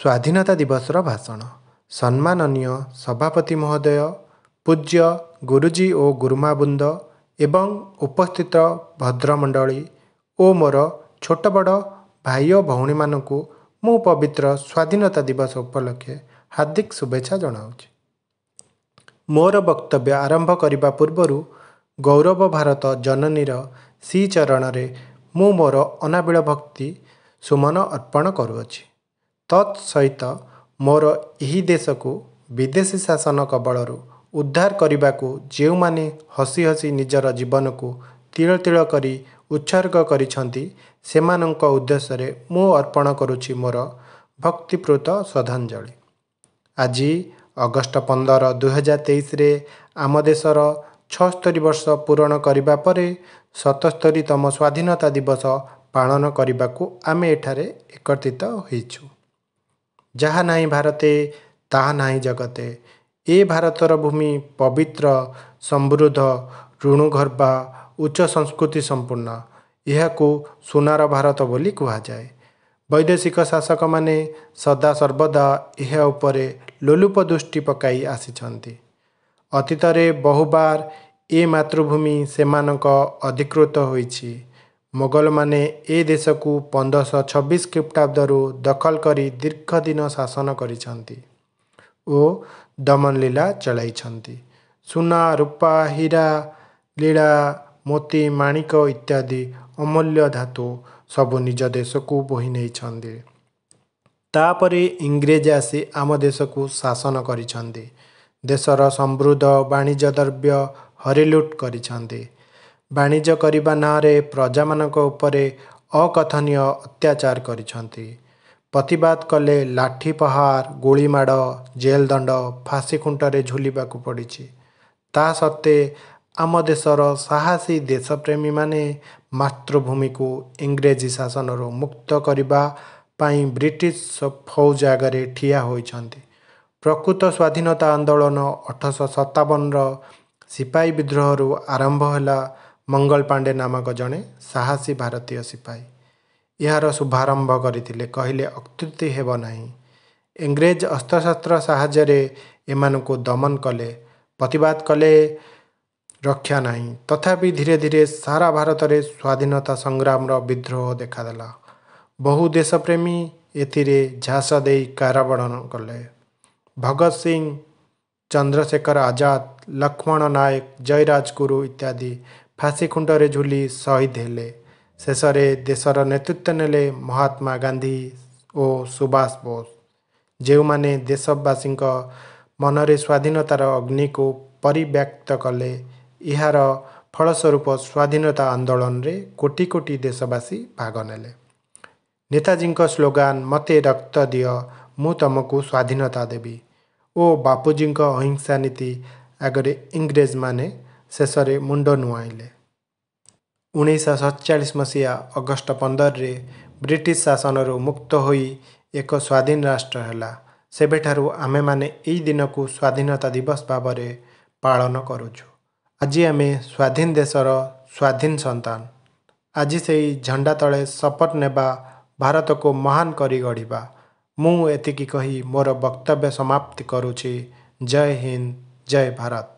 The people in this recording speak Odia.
ସ୍ୱାଧୀନତା ଦିବସର ଭାଷଣ ସମ୍ମାନନୀୟ ସଭାପତି ମହୋଦୟ ପୂଜ୍ୟ ଗୁରୁଜୀ ଓ ଗୁରୁମାବୃନ୍ଦ ଏବଂ ଉପସ୍ଥିତ ଭଦ୍ରମଣ୍ଡଳୀ ଓ ମୋର ଛୋଟ ବଡ଼ ଭାଇ ଓ ଭଉଣୀମାନଙ୍କୁ ମୁଁ ପବିତ୍ର ସ୍ୱାଧୀନତା ଦିବସ ଉପଲକ୍ଷେ ହାର୍ଦ୍ଦିକ ଶୁଭେଚ୍ଛା ଜଣାଉଛି ମୋର ବକ୍ତବ୍ୟ ଆରମ୍ଭ କରିବା ପୂର୍ବରୁ ଗୌରବ ଭାରତ ଜନନୀର ସି ଚରଣରେ ମୁଁ ମୋର ଅନାବିଳ ଭକ୍ତି ସୁମନ ଅର୍ପଣ କରୁଅଛି ସହିତ ମୋର ଏହି ଦେଶକୁ ବିଦେଶୀ ଶାସନ କବଳରୁ ଉଦ୍ଧାର କରିବାକୁ ଯେଉଁମାନେ ହସି ହସି ନିଜର ଜୀବନକୁ ତିଳ ତିଳ କରି ଉତ୍ସର୍ଗ କରିଛନ୍ତି ସେମାନଙ୍କ ଉଦ୍ଦେଶ୍ୟରେ ମୁଁ ଅର୍ପଣ କରୁଛି ମୋର ଭକ୍ତିପୃତ ଶ୍ରଦ୍ଧାଞ୍ଜଳି ଆଜି ଅଗଷ୍ଟ ପନ୍ଦର ଦୁଇହଜାର ତେଇଶରେ ଆମ ଦେଶର ଛଅସ୍ତରୀ ବର୍ଷ ପୂରଣ କରିବା ପରେ ସତସ୍ତରୀତମ ସ୍ୱାଧୀନତା ଦିବସ ପାଳନ କରିବାକୁ ଆମେ ଏଠାରେ ଏକତ୍ରିତ ହୋଇଛୁ ଯାହା ନାହିଁ ଭାରତେ ତାହା ନାହିଁ ଜଗତେ ଏ ଭାରତର ଭୂମି ପବିତ୍ର ସମୃଦ୍ଧ ଋଣୁଗର୍ଭା ଉଚ୍ଚ ସଂସ୍କୃତି ସମ୍ପୂର୍ଣ୍ଣ ଏହାକୁ ସୁନାର ଭାରତ ବୋଲି କୁହାଯାଏ ବୈଦେଶିକ ଶାସକମାନେ ସଦାସର୍ବଦା ଏହା ଉପରେ ଲୋଲୁପ ଦୃଷ୍ଟି ପକାଇ ଆସିଛନ୍ତି ଅତୀତରେ ବହୁବାର ଏ ମାତୃଭୂମି ସେମାନଙ୍କ ଅଧିକୃତ ହୋଇଛି मोगल माने ए देशको पन्ध्र शब्स खिप्टाब्दहरू दखल करी दीर्घ दिन शासन करी ओ दमन लीला लला चलै सुना रुपा हीरा लीला मोती माणिक इत्यादि अमूल्य धातु सब निज देशको बोही नै त इङ्लेज आसि आम देशको शासन करी देश देशर समृद्ध वाणिज्य द्रव्य करी गरि ବାଣିଜ୍ୟ କରିବା ନାଁରେ ପ୍ରଜାମାନଙ୍କ ଉପରେ ଅକଥନୀୟ ଅତ୍ୟାଚାର କରିଛନ୍ତି ପ୍ରତିବାଦ କଲେ ଲାଠି ପାହାର ଗୁଳିମାଡ଼ ଜେଲ୍ ଦଣ୍ଡ ଫାଶୀ ଖୁଣ୍ଟରେ ଝୁଲିବାକୁ ପଡ଼ିଛି ତା ସତ୍ତ୍ୱେ ଆମ ଦେଶର ସାହସୀ ଦେଶପ୍ରେମୀମାନେ ମାତୃଭୂମିକୁ ଇଂରେଜୀ ଶାସନରୁ ମୁକ୍ତ କରିବା ପାଇଁ ବ୍ରିଟିଶ ଫୌଜ ଆଗରେ ଠିଆ ହୋଇଛନ୍ତି ପ୍ରକୃତ ସ୍ୱାଧୀନତା ଆନ୍ଦୋଳନ ଅଠରଶହ ସତାବନର ସିପାହୀ ବିଦ୍ରୋହରୁ ଆରମ୍ଭ ହେଲା ମଙ୍ଗଳ ପାଣ୍ଡେ ନାମକ ଜଣେ ସାହସୀ ଭାରତୀୟ ସିପାହୀ ଏହାର ଶୁଭାରମ୍ଭ କରିଥିଲେ କହିଲେ ଅକ୍ତୃତି ହେବ ନାହିଁ ଇଂରେଜ ଅସ୍ତ୍ରଶସ୍ତ୍ର ସାହାଯ୍ୟରେ ଏମାନଙ୍କୁ ଦମନ କଲେ ପ୍ରତିବାଦ କଲେ ରକ୍ଷା ନାହିଁ ତଥାପି ଧୀରେ ଧୀରେ ସାରା ଭାରତରେ ସ୍ୱାଧୀନତା ସଂଗ୍ରାମର ବିଦ୍ରୋହ ଦେଖାଦେଲା ବହୁ ଦେଶପ୍ରେମୀ ଏଥିରେ ଝାସ ଦେଇ କାରବରଣ କଲେ ଭଗତ ସିଂ ଚନ୍ଦ୍ରଶେଖର ଆଜାଦ ଲକ୍ଷ୍ମଣ ନାୟକ ଜୟରାଜ ଗୁରୁ ଇତ୍ୟାଦି ଫାଶୀ ଖୁଣ୍ଟରେ ଝୁଲି ଶହୀଦ ହେଲେ ଶେଷରେ ଦେଶର ନେତୃତ୍ୱ ନେଲେ ମହାତ୍ମା ଗାନ୍ଧୀ ଓ ସୁଭାଷ ବୋଷ ଯେଉଁମାନେ ଦେଶବାସୀଙ୍କ ମନରେ ସ୍ୱାଧୀନତାର ଅଗ୍ନିକୁ ପରିବ୍ୟାକ୍ତ କଲେ ଏହାର ଫଳସ୍ୱରୂପ ସ୍ୱାଧୀନତା ଆନ୍ଦୋଳନରେ କୋଟି କୋଟି ଦେଶବାସୀ ଭାଗ ନେଲେ ନେତାଜୀଙ୍କ ସ୍ଲୋଗାନ ମୋତେ ରକ୍ତ ଦିଅ ମୁଁ ତୁମକୁ ସ୍ୱାଧୀନତା ଦେବି ଓ ବାପୁଜୀଙ୍କ ଅହିଂସା ନୀତି ଆଗରେ ଇଂରେଜମାନେ शेष मुड नुहाइले उैश सतचालिस मसहा अगस्त पन्ध्र ब्रिटिस शासनहरू मुक्तहुई स्वाधीन राष्ट्र होला सबैठा आमेदिनकु स्वाधीनता दिवस भावना पान छु आज आमे स्वाधीन देश र स्वाधीन सन्तन आज सही झण्डा तपथ नेवा भारतको महान गरिगढि म यतिकि कही मो वक्तव्य समाप्ति गरु जय हिन्द जय भारत